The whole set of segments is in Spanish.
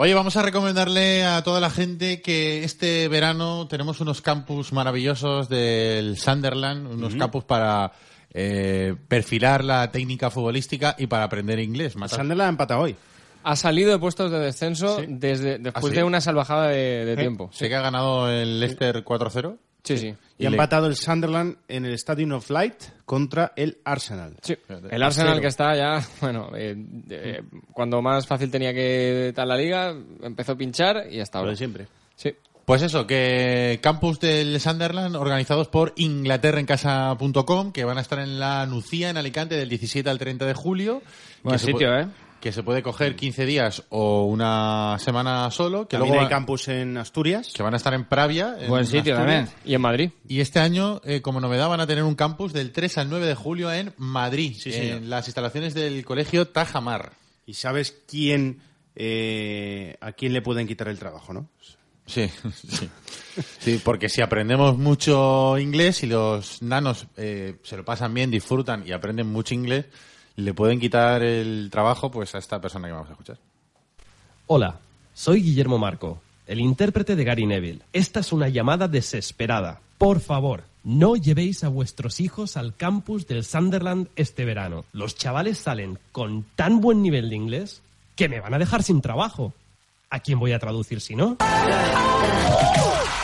Oye, vamos a recomendarle a toda la gente que este verano tenemos unos campus maravillosos del Sunderland, unos campus para eh, perfilar la técnica futbolística y para aprender inglés. Sunderland Sunderland empata hoy. Ha salido de puestos de descenso desde, después ¿Ah, de una salvajada de, tiempo. Sé que ha ganado el Leicester 4-0. Y, ha empatado el Sunderland en el Stadium of Light contra el Arsenal. Sí, el Arsenal que está ya, bueno, eh, eh, cuando más fácil tenía que estar la liga, empezó a pinchar y hasta ahora. siempre. Sí. Pues eso, que campus del Sunderland organizados por inglaterraencasa.com que van a estar en la Nucía, en Alicante, del 17 al 30 de julio. Buen sitio, ¿eh? que se puede coger 15 días o una semana solo. Que luego hay campus en Asturias. Que van a estar en Pravia. Buen sitio también. Y en Madrid. Y este año, eh, como novedad, van a tener un campus del 3 al 9 de julio en Madrid, en las instalaciones del colegio Tajamar. Y sabes quién eh, a quién le pueden quitar el trabajo, ¿no? Sí, sí. porque si aprendemos mucho inglés y los nanos eh, se lo pasan bien, disfrutan y aprenden mucho inglés, le pueden quitar el trabajo pues a esta persona que vamos a escuchar. Hola, soy Guillermo Marco, el intérprete de Gary Neville. Esta es una llamada desesperada. Por favor, no llevéis a vuestros hijos al campus del Sunderland este verano. Los chavales salen con tan buen nivel de inglés que me van a dejar sin trabajo. ¿A quién voy a traducir si no?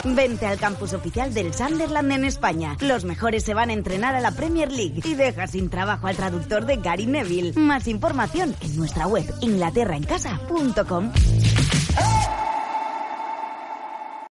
Vente al campus oficial del Sunderland en España. Los mejores se van a entrenar a la Premier League y deja sin trabajo al traductor de Gary Neville. Más información en nuestra web inglaterraencasa.com.